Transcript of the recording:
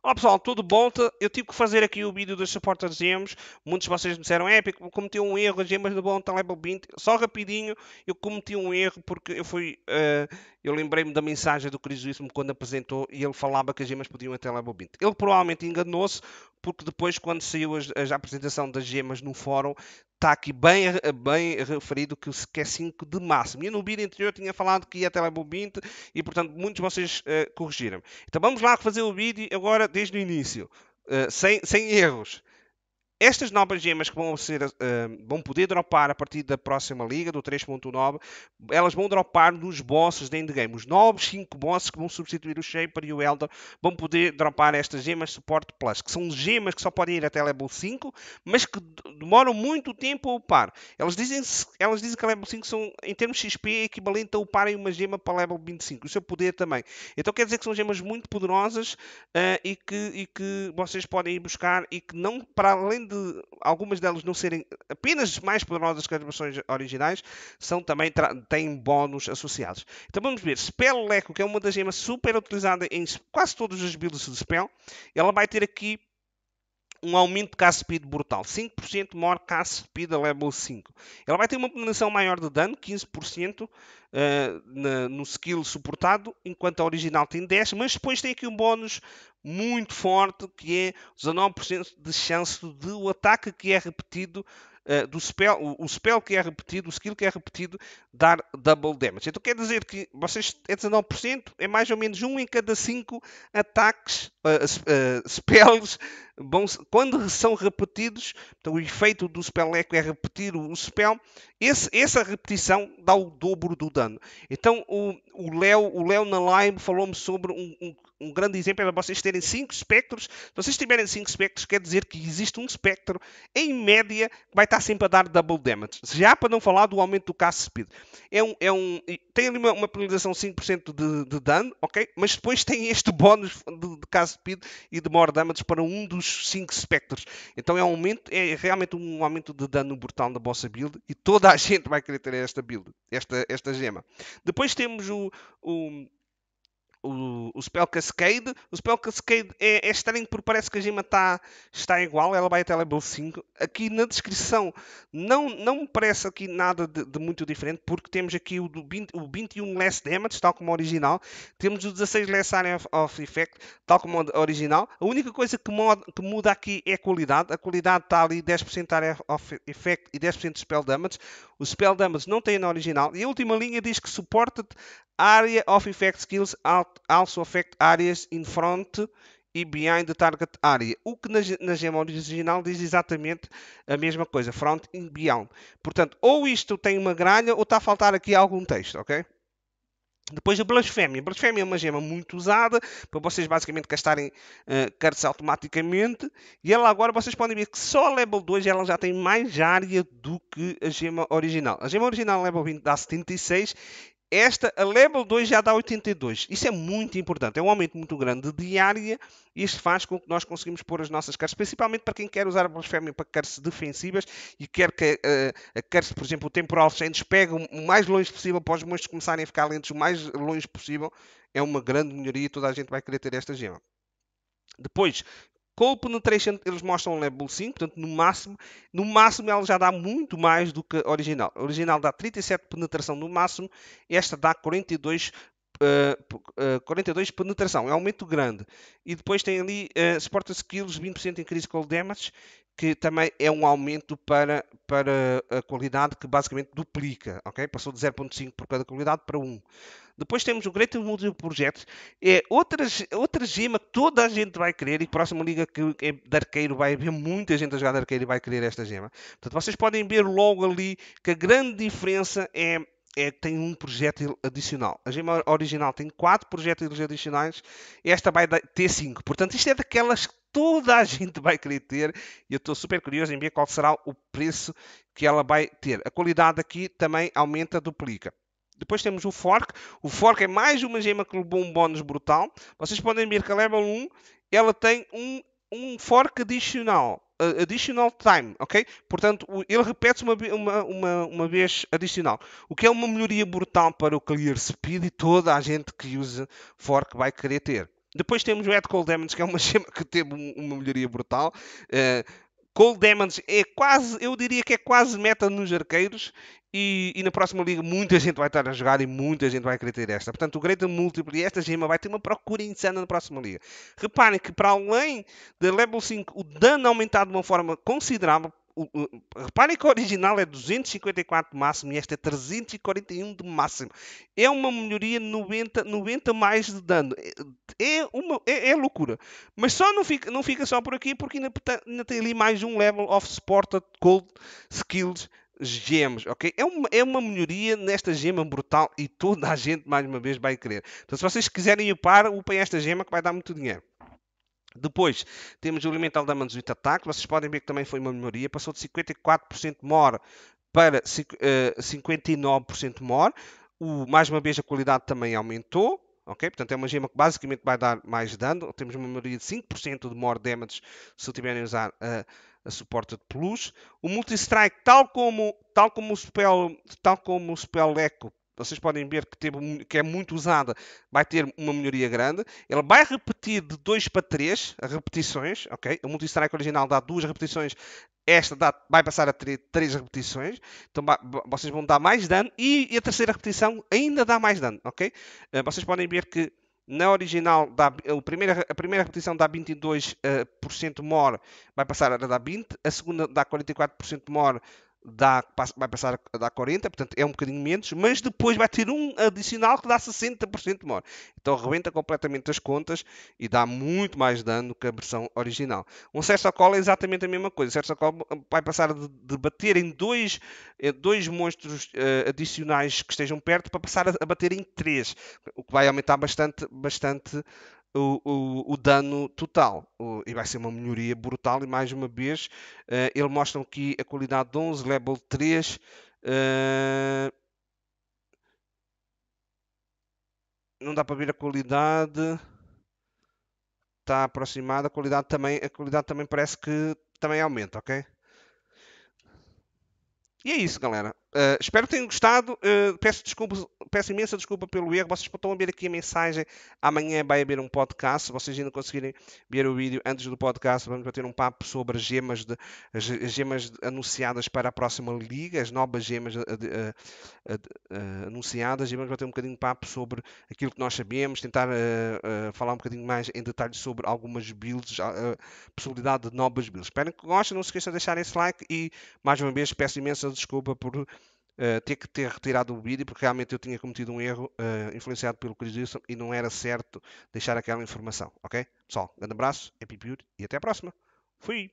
Olá pessoal, tudo bom? Eu tive que fazer aqui o vídeo dos supporters gems. Muitos de vocês me disseram, é, cometi um erro, as gemas do bom estão level 20. Só rapidinho, eu cometi um erro porque eu fui. Uh, eu lembrei-me da mensagem do Cris quando apresentou e ele falava que as gemas podiam até level 20. Ele provavelmente enganou-se porque depois, quando saiu a, a apresentação das gemas no fórum, está aqui bem, eh, bem referido que, que é 5 de máximo. E no vídeo anterior eu tinha falado que ia até lá 20 e, portanto, muitos de vocês uh, eh, corrigiram. Então vamos lá refazer o vídeo agora desde o início, uh, sem, sem erros. Estas novas gemas que vão, ser, uh, vão poder dropar a partir da próxima liga, do 3.9, elas vão dropar nos bosses de endgame. Os novos 5 bosses que vão substituir o Shaper e o Elder vão poder dropar estas gemas Support Plus, que são gemas que só podem ir até level 5, mas que demoram muito tempo a upar. Elas dizem, elas dizem que a level 5 são, em termos XP, equivalente a uparem uma gema para level 25. O seu poder também. Então quer dizer que são gemas muito poderosas uh, e, que, e que vocês podem ir buscar e que não, para além de algumas delas não serem apenas mais poderosas que as versões originais, são também têm bónus associados. Então vamos ver, Spell Leco, que é uma das gemas super utilizada em quase todos os builds de Spell, ela vai ter aqui um aumento de cast speed brutal. 5% maior cast speed a level 5. Ela vai ter uma penalização maior de dano, 15%, uh, na, no skill suportado, enquanto a original tem 10, mas depois tem aqui um bónus muito forte que é 19% de chance de o ataque que é repetido Uh, do spell, o, o, spell que é repetido, o skill que é repetido, dar double damage. Então quer dizer que vocês é 19%, é mais ou menos um em cada cinco ataques, uh, uh, spells, quando são repetidos, então o efeito do spell é eco é repetir o, o spell, esse, essa repetição dá o dobro do, então o Léo o na live falou-me sobre um, um, um grande exemplo é vocês terem 5 espectros. Se vocês tiverem 5 espectros, quer dizer que existe um espectro, em média, que vai estar sempre a dar double damage. Já para não falar do aumento do cast speed. É um, é um, tem ali uma, uma penalização 5% de, de dano, ok? Mas depois tem este bónus de, de cast speed e de more damage para um dos 5 espectros. Então é, um aumento, é realmente um aumento de dano brutal na vossa build e toda a gente vai querer ter esta build, esta, esta gema. Depois temos o, o o, o Spell Cascade. O Spell Cascade é, é estranho porque parece que a gema tá, está igual, ela vai até level 5. Aqui na descrição não, não me parece aqui nada de, de muito diferente, porque temos aqui o, do 20, o 21 less damage, tal como o original. Temos o 16 less area of, effect, tal como o original. A única coisa que, mod, que muda aqui é a qualidade. A qualidade está ali 10% area of effect e 10% de spell damage. O spell damage não tem na original. E a última linha diz que suporta Area of effect skills also affect areas in front e behind the target area. O que na, na gema original diz exatamente a mesma coisa. Front e beyond. Portanto, ou isto tem uma gralha ou está a faltar aqui algum texto, ok? Depois a blasfémia. A blasfémia é uma gema muito usada para vocês basicamente gastarem uh, eh, cards automaticamente. E ela agora vocês podem ver que só a level 2 ela já tem mais área do que a gema original. A gema original é level 20 dá 76 esta, a level 2 já dá 82. Isso é muito importante. É um aumento muito grande de área. Isto faz com que nós conseguimos pôr as nossas cartas, principalmente para quem quer usar a blasfémia para cartas defensivas e quer que uh, a cartas, por exemplo, o Temporal Change pegue o mais longe possível para os monstros começarem a ficar lentos o mais longe possível. É uma grande melhoria e toda a gente vai querer ter esta gema. Depois, Coupe no 300 eles mostram um level 5, portanto no máximo, no máximo ela já dá muito mais do que a original. A original dá 37 penetração no máximo, esta dá 42 Uh, uh, 42 penetração, é um aumento grande. E depois tem ali uh, eh, Supporter Skills 20% em Critical Damage que também é um aumento para, para a qualidade que basicamente duplica, ok? Passou de 0.5 por cada qualidade para 1. Depois temos o Great Multiple Project, é outra, outra gema que toda a gente vai querer e próxima liga que é de arqueiro vai haver muita gente a jogar de arqueiro e vai querer esta gema. Portanto, vocês podem ver logo ali que a grande diferença é é que tem um projétil adicional. A gema original tem quatro projéteis adicionais, esta vai ter cinco. Portanto, isto é daquelas que toda a gente vai querer ter e eu estou super curioso em ver qual será o preço que ela vai ter. A qualidade aqui também aumenta, duplica. Depois temos o Fork. O Fork é mais uma gema que levou um bónus brutal. Vocês podem ver que a Level 1 ela tem um, um Fork adicional. Uh, additional time, ok? Portanto, ele repete uma, uma, uma, uma vez adicional, o que é uma melhoria brutal para o clear speed e toda a gente que usa fork vai querer ter. Depois temos o add Cold Damage, que é uma gema que teve uma melhoria brutal. Uh, Cold Demons é quase, eu diria que é quase meta nos arqueiros. E, e, na próxima liga muita gente vai estar a jogar e muita gente vai querer ter esta. Portanto, o Greater Multiple e esta gema vai ter uma procura insana na próxima liga. Reparem que para além da Level 5 o dano aumentado de uma forma considerável, reparem que a original é 254 de máximo e esta é 341 de máximo. É uma melhoria 90, 90 mais de dano. É, é, uma, é, é loucura. Mas só não fica, não fica só por aqui porque ainda, tá, ainda tem ali mais um level of supported gold skills gemas, ok? É uma, é uma melhoria nesta gema brutal e toda a gente, mais uma vez, vai querer. Então, se vocês quiserem upar, upem esta gema que vai dar muito dinheiro. Depois temos o elemental da Manzuita Ataque. Vocês podem ver que também foi uma melhoria. Passou de 54% more para 59% eh, more O, mais uma vez a qualidade também aumentou. Ok? Portanto, é uma gema que basicamente vai dar mais dano. Temos uma melhoria de 5% de more damage se tiverem a usar eh, a, a suporte de plus. O multi-strike, tal como, tal como o spell, tal como o spell echo, vocês podem ver que, teve, que é muito usada, vai ter uma melhoria grande. Ele vai repetir de 2 para 3 repetições, ok? O multi-strike original dá duas repetições, esta dá, vai passar a ter 3 repetições, então vocês vão dar mais dano e, a terceira repetição ainda dá mais dano, ok? Eh, vocês podem ver que na original, dá, a, primeira, a primeira repetição dá 22% eh, more, vai passar a dar 20%, a segunda dá 44% more, dá, vai passar a dar 40%, portanto é um bocadinho menos, mas depois vai ter um adicional que dá 60% de more. Então rebenta completamente as contas e dá muito mais dano que a versão original. Um Cersa Call é exatamente a mesma coisa. O Cersa Call vai passar de, de bater em dois, eh, dois monstros uh, adicionais que estejam perto para passar a, a, bater em três, o que vai aumentar bastante, bastante o, o, o dano total. O, e vai ser uma melhoria brutal. E mais uma vez, uh, ele mostra aqui a qualidade 11, level 3. Uh... Eh, não dá para ver a qualidade. Está aproximada. A qualidade também, a qualidade também parece que também aumenta, ok? E é isso, galera. Uh, espero que tenham gostado. Uh, peço, desculpa, peço imensa desculpa pelo erro. Vocês estão a ver aqui a mensagem. Amanhã vai haver um podcast. Se vocês ainda conseguirem ver o vídeo antes do podcast, vamos bater um papo sobre gemas de, as gemas anunciadas para a próxima liga, as novas gemas eh, anunciadas. E vamos bater um bocadinho de papo sobre aquilo que nós sabemos, tentar uh, falar um bocadinho mais em detalhe sobre algumas builds, a possibilidade de novas builds. Espero que gostem. Não se esqueçam de deixar esse like e, mais uma vez, peço imensa desculpa por eh, ter que ter retirado o vídeo, porque realmente eu tinha cometido um erro uh, influenciado pelo Chris Wilson e não era certo deixar aquela informação, ok? Pessoal, grande abraço, happy é beauty e até a próxima. Fui!